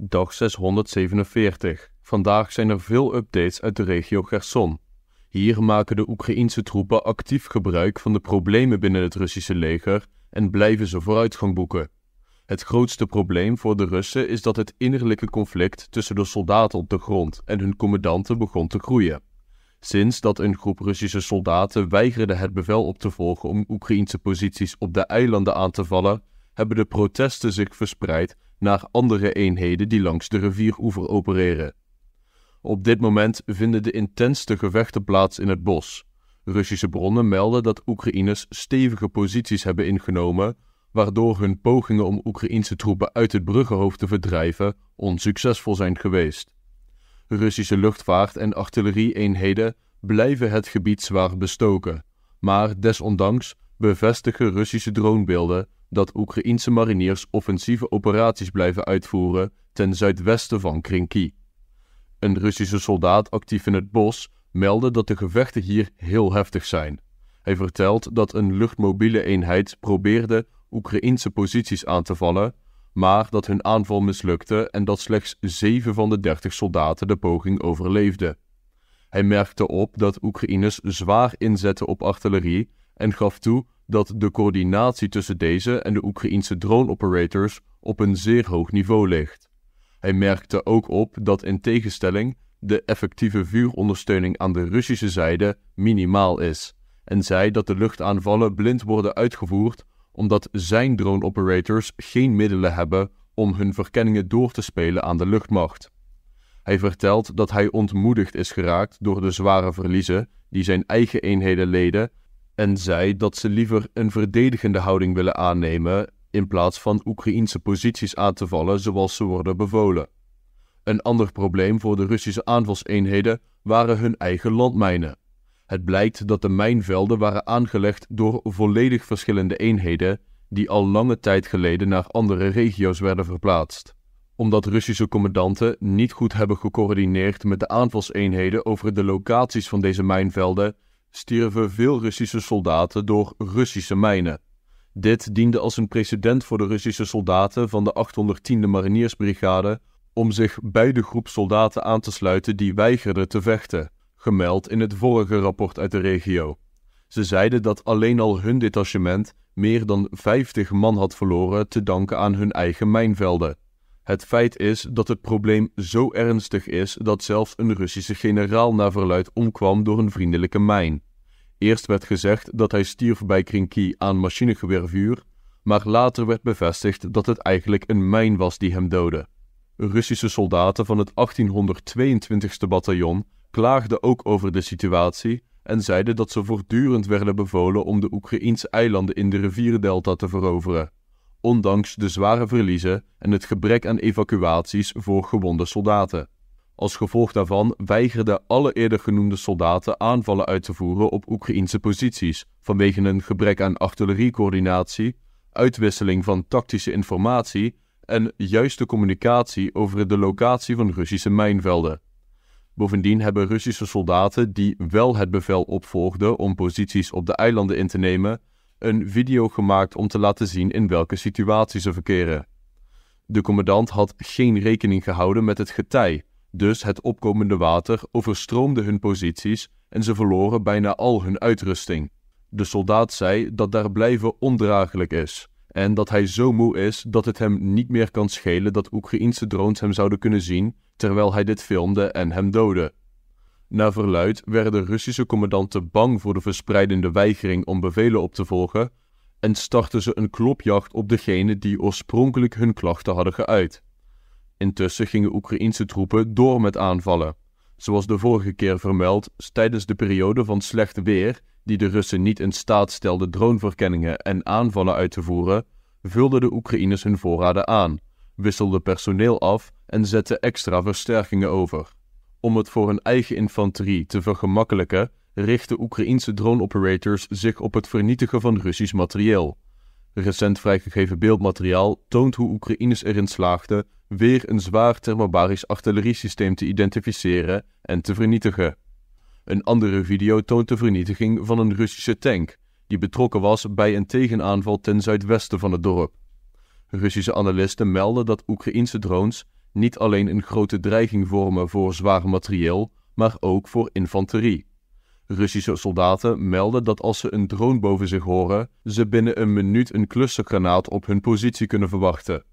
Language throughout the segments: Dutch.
Dag 647. Vandaag zijn er veel updates uit de regio Gerson. Hier maken de Oekraïense troepen actief gebruik van de problemen binnen het Russische leger en blijven ze vooruitgang boeken. Het grootste probleem voor de Russen is dat het innerlijke conflict tussen de soldaten op de grond en hun commandanten begon te groeien. Sinds dat een groep Russische soldaten weigerde het bevel op te volgen om Oekraïense posities op de eilanden aan te vallen, hebben de protesten zich verspreid naar andere eenheden die langs de rivieroever opereren. Op dit moment vinden de intensste gevechten plaats in het bos. Russische bronnen melden dat Oekraïners stevige posities hebben ingenomen, waardoor hun pogingen om Oekraïense troepen uit het bruggenhoofd te verdrijven onsuccesvol zijn geweest. Russische luchtvaart- en artillerie-eenheden blijven het gebied zwaar bestoken, maar desondanks bevestigen Russische dronebeelden dat Oekraïense mariniers offensieve operaties blijven uitvoeren ten zuidwesten van Krinki. Een Russische soldaat actief in het bos meldde dat de gevechten hier heel heftig zijn. Hij vertelt dat een luchtmobiele eenheid probeerde Oekraïense posities aan te vallen, maar dat hun aanval mislukte en dat slechts zeven van de dertig soldaten de poging overleefden. Hij merkte op dat Oekraïners zwaar inzetten op artillerie en gaf toe dat de coördinatie tussen deze en de Oekraïense drone-operators op een zeer hoog niveau ligt. Hij merkte ook op dat in tegenstelling de effectieve vuurondersteuning aan de Russische zijde minimaal is en zei dat de luchtaanvallen blind worden uitgevoerd omdat zijn drone-operators geen middelen hebben om hun verkenningen door te spelen aan de luchtmacht. Hij vertelt dat hij ontmoedigd is geraakt door de zware verliezen die zijn eigen eenheden leden en zei dat ze liever een verdedigende houding willen aannemen in plaats van Oekraïense posities aan te vallen zoals ze worden bevolen. Een ander probleem voor de Russische aanvalseenheden waren hun eigen landmijnen. Het blijkt dat de mijnvelden waren aangelegd door volledig verschillende eenheden die al lange tijd geleden naar andere regio's werden verplaatst. Omdat Russische commandanten niet goed hebben gecoördineerd met de aanvalseenheden over de locaties van deze mijnvelden, stierven veel Russische soldaten door Russische mijnen. Dit diende als een precedent voor de Russische soldaten van de 810e Mariniersbrigade om zich bij de groep soldaten aan te sluiten die weigerden te vechten, gemeld in het vorige rapport uit de regio. Ze zeiden dat alleen al hun detachement meer dan 50 man had verloren te danken aan hun eigen mijnvelden. Het feit is dat het probleem zo ernstig is dat zelfs een Russische generaal naar verluid omkwam door een vriendelijke mijn. Eerst werd gezegd dat hij stierf bij Krinki aan machinegeweervuur, maar later werd bevestigd dat het eigenlijk een mijn was die hem doodde. Russische soldaten van het 1822e bataljon klaagden ook over de situatie en zeiden dat ze voortdurend werden bevolen om de Oekraïense eilanden in de rivierdelta te veroveren ondanks de zware verliezen en het gebrek aan evacuaties voor gewonde soldaten. Als gevolg daarvan weigerden alle eerder genoemde soldaten aanvallen uit te voeren op Oekraïense posities vanwege een gebrek aan artilleriecoördinatie, uitwisseling van tactische informatie en juiste communicatie over de locatie van Russische mijnvelden. Bovendien hebben Russische soldaten die wel het bevel opvolgden om posities op de eilanden in te nemen, een video gemaakt om te laten zien in welke situatie ze verkeren. De commandant had geen rekening gehouden met het getij, dus het opkomende water overstroomde hun posities en ze verloren bijna al hun uitrusting. De soldaat zei dat daar blijven ondraaglijk is en dat hij zo moe is dat het hem niet meer kan schelen dat Oekraïense drones hem zouden kunnen zien terwijl hij dit filmde en hem doodde. Naar verluid werden Russische commandanten bang voor de verspreidende weigering om bevelen op te volgen en startten ze een klopjacht op degenen die oorspronkelijk hun klachten hadden geuit. Intussen gingen Oekraïense troepen door met aanvallen. Zoals de vorige keer vermeld, tijdens de periode van slecht weer, die de Russen niet in staat stelde droneverkenningen en aanvallen uit te voeren, vulden de Oekraïners hun voorraden aan, wisselden personeel af en zetten extra versterkingen over. Om het voor hun eigen infanterie te vergemakkelijken, richten Oekraïense drone-operators zich op het vernietigen van Russisch materieel. Recent vrijgegeven beeldmateriaal toont hoe Oekraïners erin slaagden weer een zwaar thermobarisch artilleriesysteem te identificeren en te vernietigen. Een andere video toont de vernietiging van een Russische tank, die betrokken was bij een tegenaanval ten zuidwesten van het dorp. Russische analisten melden dat Oekraïense drones niet alleen een grote dreiging vormen voor zwaar materieel, maar ook voor infanterie. Russische soldaten melden dat als ze een drone boven zich horen, ze binnen een minuut een clustergranaat op hun positie kunnen verwachten.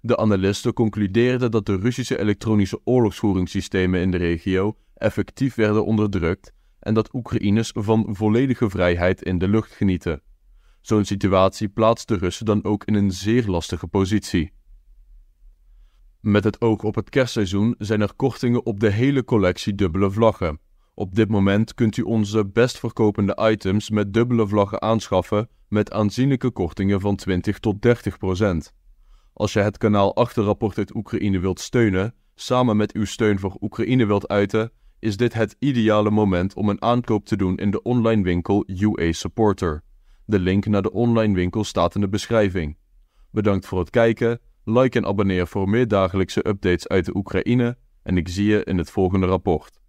De analisten concludeerden dat de Russische elektronische oorlogsvoeringssystemen in de regio effectief werden onderdrukt en dat Oekraïners van volledige vrijheid in de lucht genieten. Zo'n situatie plaatst de Russen dan ook in een zeer lastige positie. Met het oog op het kerstseizoen zijn er kortingen op de hele collectie dubbele vlaggen. Op dit moment kunt u onze best verkopende items met dubbele vlaggen aanschaffen met aanzienlijke kortingen van 20 tot 30 procent. Als je het kanaal Achterrapport uit Oekraïne wilt steunen, samen met uw steun voor Oekraïne wilt uiten, is dit het ideale moment om een aankoop te doen in de online winkel UA Supporter. De link naar de online winkel staat in de beschrijving. Bedankt voor het kijken Like en abonneer voor meer dagelijkse updates uit de Oekraïne en ik zie je in het volgende rapport.